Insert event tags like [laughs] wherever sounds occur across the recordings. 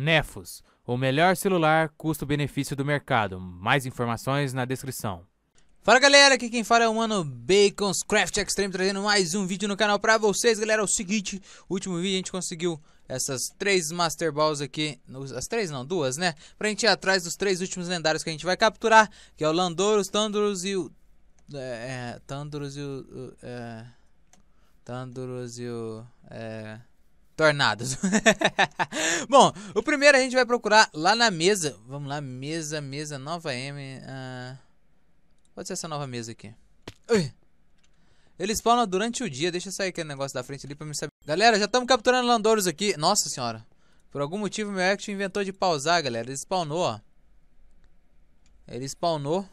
Nefos, o melhor celular custo-benefício do mercado. Mais informações na descrição. Fala galera, aqui quem fala é o mano Bacon's Craft Extreme trazendo mais um vídeo no canal pra vocês galera, é o seguinte, último vídeo a gente conseguiu essas três Master Balls aqui, as três não, duas né, pra gente ir atrás dos três últimos lendários que a gente vai capturar, que é o Landorus, Thunderous e o... É, é, é e o... É, Thunderous e o... É, tornados. [laughs] Bom, o primeiro a gente vai procurar lá na mesa. Vamos lá, mesa, mesa, nova M. Uh... Pode ser essa nova mesa aqui. Ui. Ele spawna durante o dia. Deixa eu sair aquele negócio da frente ali pra me saber. Galera, já estamos capturando landouros aqui. Nossa senhora. Por algum motivo meu action inventou de pausar, galera. Ele spawnou, ó. Ele spawnou.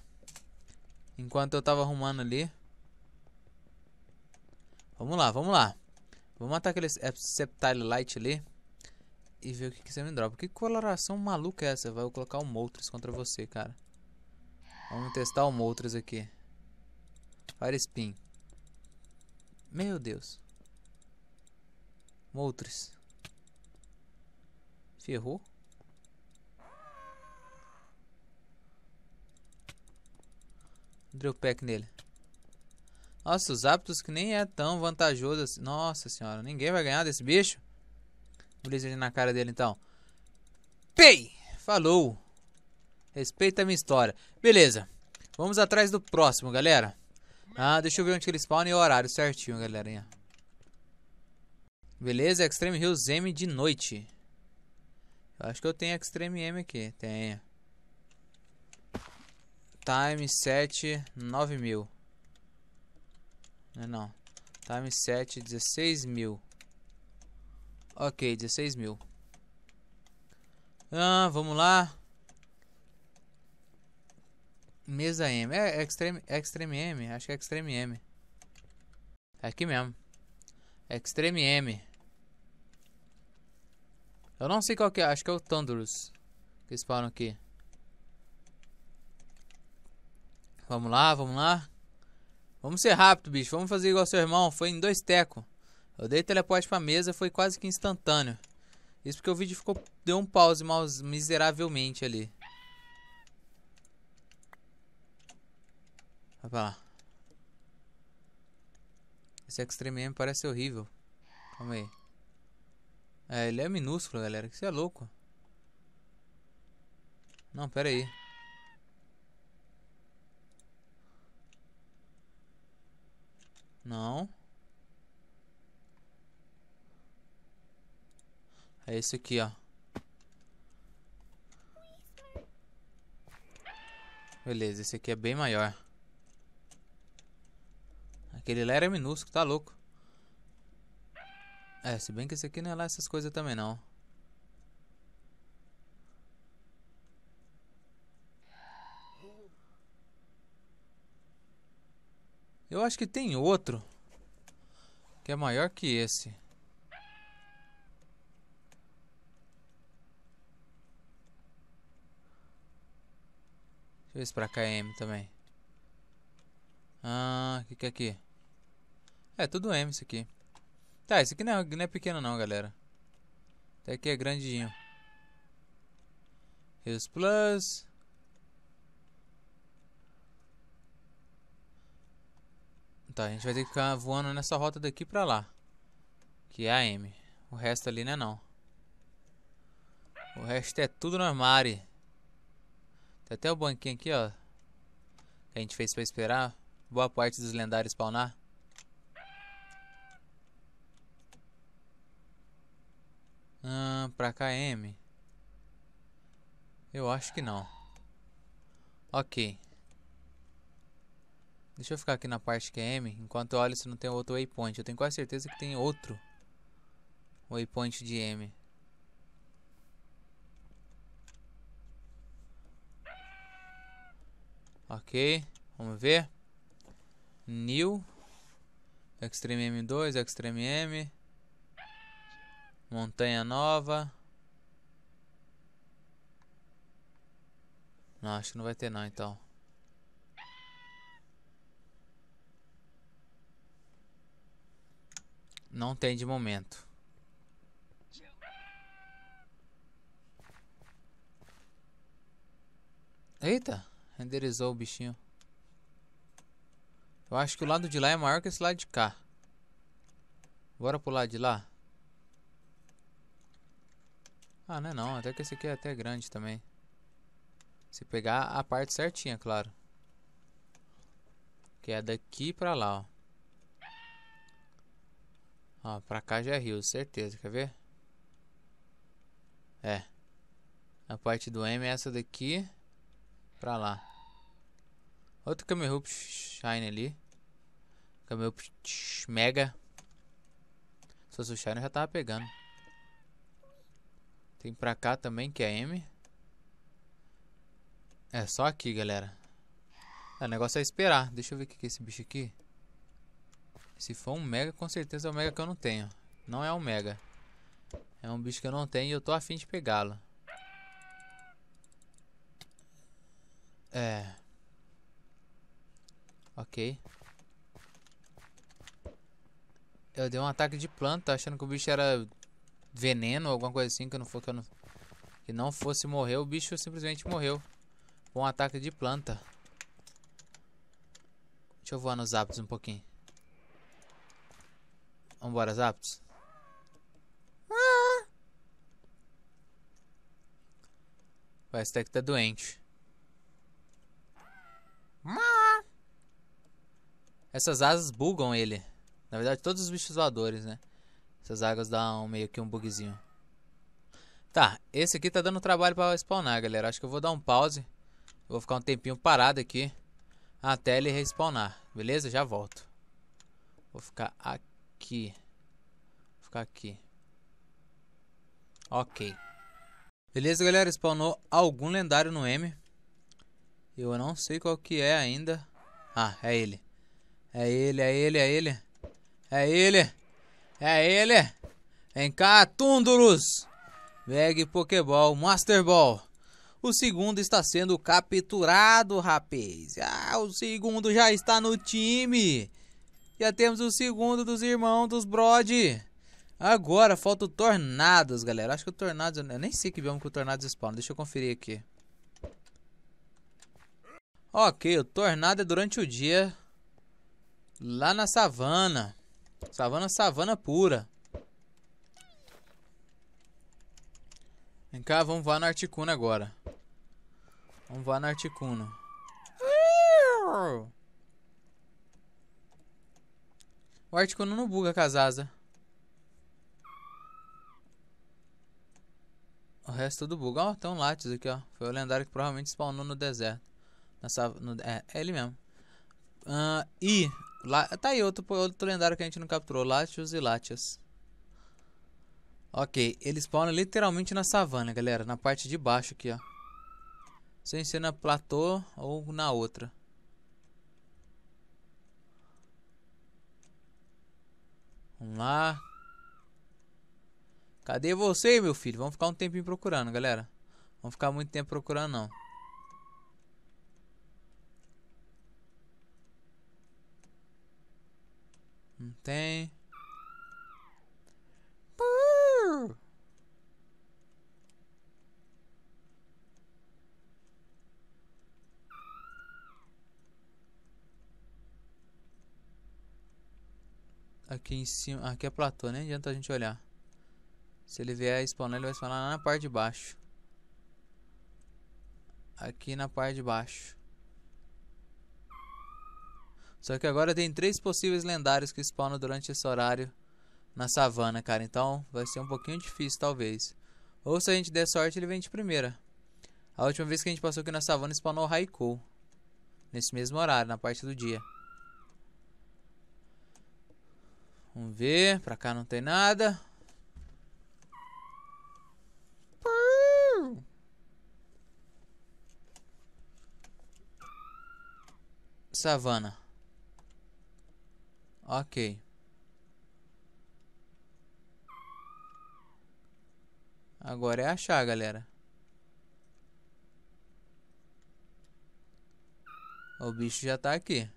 Enquanto eu tava arrumando ali. Vamos lá, vamos lá. Vou matar aquele Sceptile Light ali. E ver o que, que você me dropa. Que coloração maluca é essa? Vai colocar o Moltres contra você, cara. Vamos testar o Moltres aqui. Fire Spin. Meu Deus. Moltres. Ferrou. Drill pack nele. Nossa, os hábitos que nem é tão vantajoso assim. Nossa senhora, ninguém vai ganhar desse bicho. Blizzard na cara dele então. Pei! Falou! Respeita a minha história. Beleza. Vamos atrás do próximo, galera. Ah, deixa eu ver onde ele spawna e o horário certinho, galerinha. Beleza, Extreme Hills M de noite. Eu acho que eu tenho Extreme M aqui. Tenho. Time 7, 9000. Não, não. Time set 16 mil. Ok, 16 mil. Ah, vamos lá. Mesa M. É, é Extreme, é Extreme M. Acho que é Extreme M. É aqui mesmo. Extreme M. Eu não sei qual que é. Acho que é o Thunderous. Que spawnam aqui. Vamos lá, vamos lá. Vamos ser rápido, bicho. Vamos fazer igual seu irmão. Foi em dois tecos. Eu dei teleporte pra mesa, foi quase que instantâneo. Isso porque o vídeo ficou deu um pause mal, miseravelmente ali. Vai pra lá. Esse Extreme M parece horrível. Calma aí. É, ele é minúsculo, galera. Que você é louco. Não, pera aí. Não. É esse aqui, ó. Beleza, esse aqui é bem maior. Aquele lá era minúsculo, tá louco. É, se bem que esse aqui não é lá essas coisas também não. Eu acho que tem outro. Que é maior que esse. Deixa eu ver se é pra KM também. Ah, o que, que é aqui? É, tudo M isso aqui. Tá, esse aqui não é, não é pequeno não, galera. Até que é grandinho. Rios Plus. Tá, a gente vai ter que ficar voando nessa rota daqui pra lá. Que é a M. O resto ali não é não. O resto é tudo no armário. Tem até o banquinho aqui, ó. Que a gente fez pra esperar. Boa parte dos lendários spawnar. Ah, pra KM. Eu acho que não. Ok. Deixa eu ficar aqui na parte que é M, enquanto eu olho se não tem outro waypoint. Eu tenho quase certeza que tem outro waypoint de M. Ok, vamos ver. New, Extreme M2, Extreme M, Montanha Nova. Não, acho que não vai ter não então. Não tem de momento. Eita, renderizou o bichinho. Eu acho que o lado de lá é maior que esse lado de cá. Bora pular lado de lá. Ah, não é não. Até que esse aqui é até grande também. Se pegar a parte certinha, claro. Que é daqui pra lá, ó. Ó, pra cá já é rio, certeza, quer ver? É. A parte do M é essa daqui pra lá. Outro Camel Shine ali. Camel Mega. Se fosse o Shine eu já tava pegando. Tem pra cá também que é M. É só aqui, galera. É, o negócio é esperar. Deixa eu ver o que é esse bicho aqui. Se for um mega, com certeza é um mega que eu não tenho. Não é um mega. É um bicho que eu não tenho e eu tô afim de pegá-lo. É. Ok. Eu dei um ataque de planta, achando que o bicho era veneno, alguma coisa assim, que não for que eu não que não fosse morrer, o bicho simplesmente morreu. Com um ataque de planta. Deixa eu voar nos hábitos um pouquinho. Vambora, Zapdos. Ah. Vai, esse deck tá doente. Essas asas bugam ele. Na verdade, todos os bichos voadores, né? Essas águas dão meio que um bugzinho. Tá, esse aqui tá dando trabalho pra spawnar, galera. Acho que eu vou dar um pause. Vou ficar um tempinho parado aqui. Até ele respawnar, beleza? Já volto. Vou ficar aqui aqui. Vou ficar aqui. Ok. Beleza, galera. Spawnou algum lendário no M. Eu não sei qual que é ainda. Ah, é ele. É ele, é ele, é ele. É ele. É ele. Vem cá, Tundurus. Bag Pokéball, Master Ball. O segundo está sendo capturado, rapaz. Ah, o segundo já está no time. Já temos o segundo dos irmãos dos Brod. Agora falta o Tornados, galera. Acho que o Tornados. Eu nem sei que vamos que o Tornados spawn. Deixa eu conferir aqui. Ok, o Tornado é durante o dia. Lá na savana. Savana, savana pura. Vem cá, vamos voar no Articuno agora. Vamos voar no Articuno. O Articuno não buga com as asas. O resto tudo buga. Ó, oh, tem um látio aqui, ó. Foi o lendário que provavelmente spawnou no deserto. Nessa, no, é, é ele mesmo. Uh, e... Lá, tá aí outro, outro lendário que a gente não capturou. Latios e Latias. Ok, ele spawna literalmente na savana, galera. Na parte de baixo aqui, ó. Sem ser na platô ou na outra. Vamos lá. Cadê você, meu filho? Vamos ficar um tempinho procurando, galera. Vamos ficar muito tempo procurando, não. Não tem. aqui em cima. Aqui é platô, nem adianta a gente olhar. Se ele vier spawnar, ele vai spawnar lá na parte de baixo. Aqui na parte de baixo. Só que agora tem três possíveis lendários que spawnam durante esse horário na savana, cara. Então vai ser um pouquinho difícil, talvez. Ou se a gente der sorte, ele vem de primeira. A última vez que a gente passou aqui na savana, spawnou Raikou. Nesse mesmo horário, na parte do dia. Vamos ver. Pra cá não tem nada. Savana. Ok. Agora é achar, galera. O bicho já tá aqui.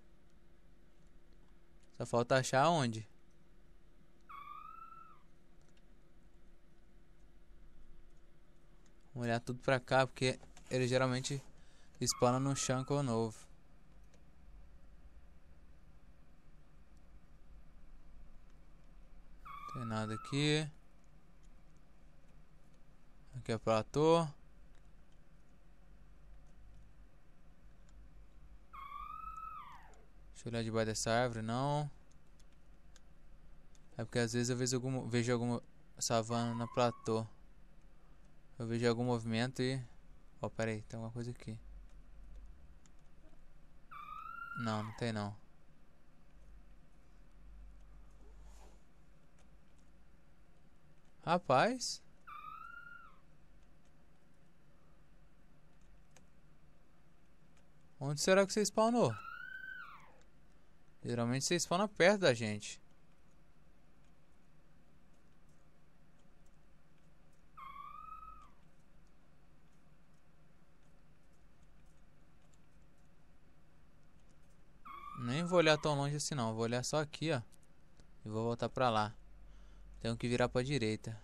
Só falta achar onde. olhar tudo pra cá, porque ele geralmente spawna no Shankle novo. Tem nada aqui. Aqui é platô. Deixa eu olhar debaixo dessa árvore, não. É porque às vezes eu vejo alguma, vejo alguma savana na platô. Eu vejo algum movimento e... Ó, oh, peraí, tem alguma coisa aqui. Não, não tem não. Rapaz... Onde será que você spawnou? Geralmente você spawna perto da gente. vou olhar tão longe assim não. Vou olhar só aqui, ó. E vou voltar pra lá. Tenho que virar pra direita.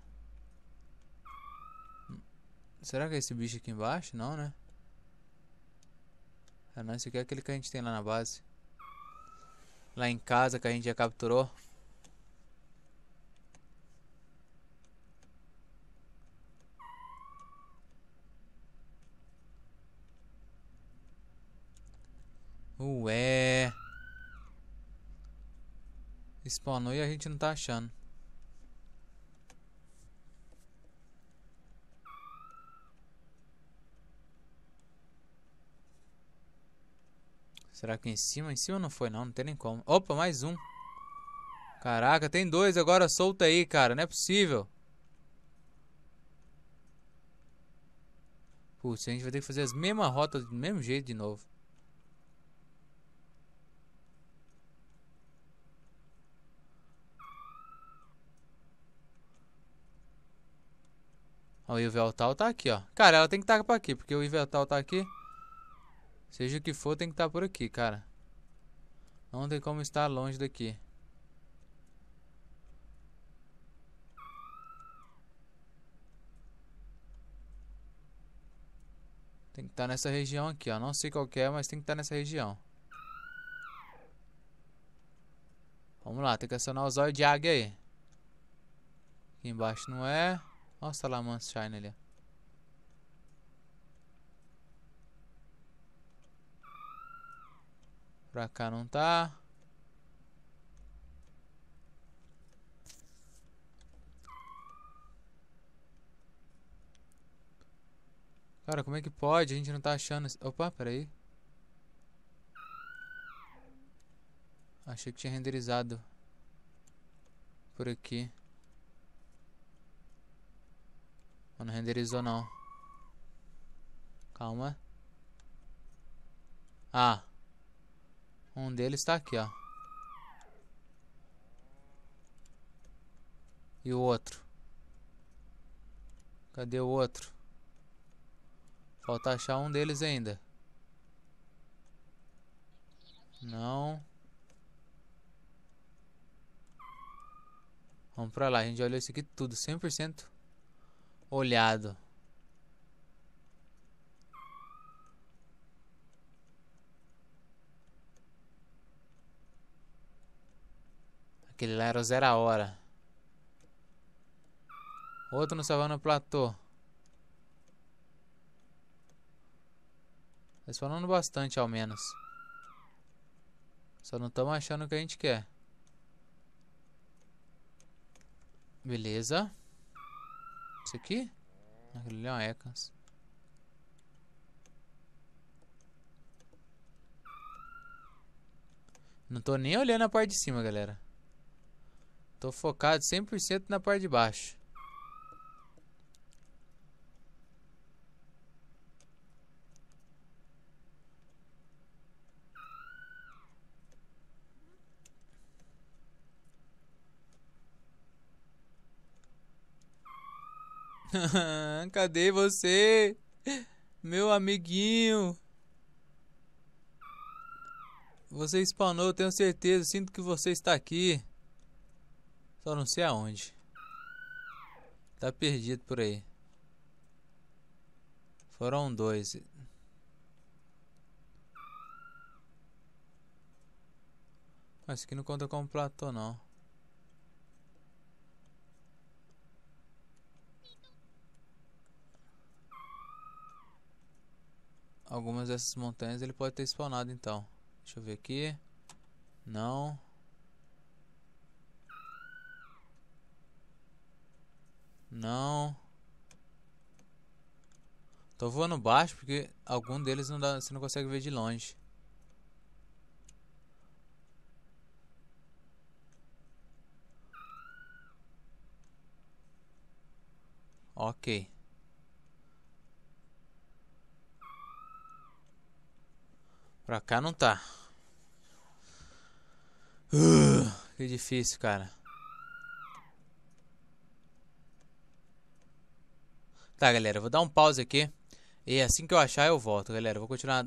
Será que é esse bicho aqui embaixo? Não, né? Ah, não, esse aqui é aquele que a gente tem lá na base. Lá em casa que a gente já capturou. Ué. spawnou e a gente não tá achando. Será que é em cima? Em cima não foi não, não tem nem como. Opa, mais um. Caraca, tem dois agora solta aí, cara. Não é possível. Putz, a gente vai ter que fazer as mesmas rotas do mesmo jeito de novo. o Iveltal tá aqui, ó. Cara, ela tem que estar tá pra aqui, porque o Iveltal tá aqui. Seja o que for, tem que estar tá por aqui, cara. Não tem como estar longe daqui. Tem que estar tá nessa região aqui, ó. Não sei qual é, mas tem que estar tá nessa região. Vamos lá, tem que acionar os olhos de águia aí. Aqui embaixo não é. Olha o Salamance Shine ali. Pra cá não tá. Cara, como é que pode? A gente não tá achando... Opa, peraí. Achei que tinha renderizado. Por aqui. Não renderizou não. Calma. Ah. Um deles está aqui, ó. E o outro? Cadê o outro? Falta achar um deles ainda. Não. Vamos pra lá. A gente olhou isso aqui tudo. 100% olhado. Aquele lá era o zero a hora. Outro no Savana Platô. Mas falando bastante, ao menos. Só não estamos achando o que a gente quer. Beleza. Isso aqui? Aquele ali é uma Ecas. Não tô nem olhando a parte de cima, galera. Tô focado 100% na parte de baixo. [laughs] Cadê você? Meu amiguinho. Você spawnou, tenho certeza. Sinto que você está aqui. Só não sei aonde. Tá perdido por aí. Foram dois. Mas aqui não conta como platô, não. algumas dessas montanhas ele pode ter spawnado então. Deixa eu ver aqui. Não. Não. Tô voando baixo porque algum deles não dá, você não consegue ver de longe. Ok. Pra cá não tá. Uh, que difícil, cara. Tá, galera, vou dar um pause aqui. E assim que eu achar, eu volto, galera. Vou continuar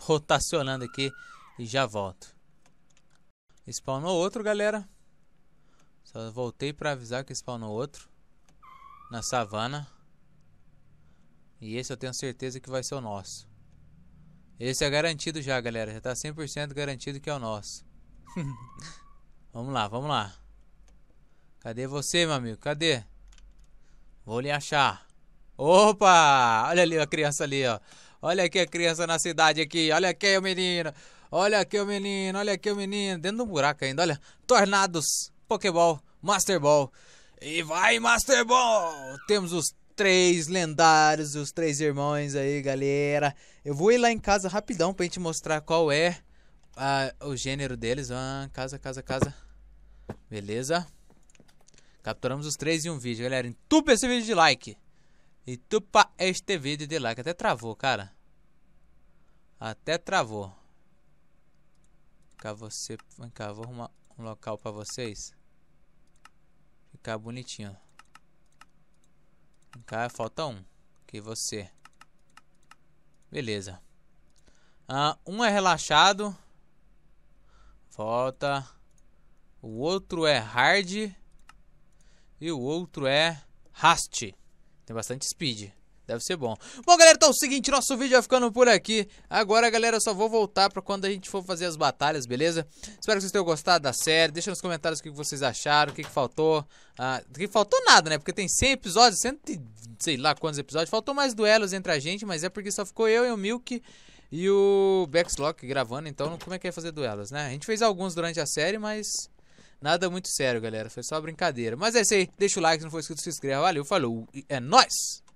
rotacionando aqui e já volto. Spawnou outro, galera. Só voltei pra avisar que spawnou outro. Na savana. E esse eu tenho certeza que vai ser o nosso. Esse é garantido já, galera. Já tá 100% garantido que é o nosso. [laughs] vamos lá, vamos lá. Cadê você, meu amigo? Cadê? Vou lhe achar. Opa! Olha ali a criança ali, ó. Olha aqui a criança na cidade aqui. Olha aqui o menino. Olha aqui o menino. Olha aqui o menino. Dentro do buraco ainda, olha. Tornados, Pokéball, Master Ball. E vai, Master Ball! Temos os três lendários, os três irmãos aí, galera. Eu vou ir lá em casa rapidão pra gente mostrar qual é a, o gênero deles. Ah, casa, casa, casa. Beleza. Capturamos os três em um vídeo, galera. Entupa esse vídeo de like. Entupa este vídeo de like. Até travou, cara. Até travou. Vem cá, você... Vem cá, vou arrumar um local pra vocês. Ficar bonitinho. Vem cá, falta um. Que você... Beleza. Ah, um é relaxado. Volta. O outro é hard. E o outro é rast. Tem bastante speed. Deve ser bom. Bom, galera, então é o seguinte, nosso vídeo vai ficando por aqui. Agora, galera, eu só vou voltar pra quando a gente for fazer as batalhas, beleza? Espero que vocês tenham gostado da série. Deixa nos comentários o que vocês acharam, o que, faltou. Ah, que faltou nada, né? Porque tem 100 episódios, 110 sei lá quantos episódios. Faltou mais duelos entre a gente, mas é porque só ficou eu e o Milk e o Backslock gravando, então como é que é fazer duelos, né? A gente fez alguns durante a série, mas nada muito sério, galera. Foi só brincadeira. Mas é isso aí. Deixa o like se não for inscrito, se inscreva. Valeu, falou. É nóis!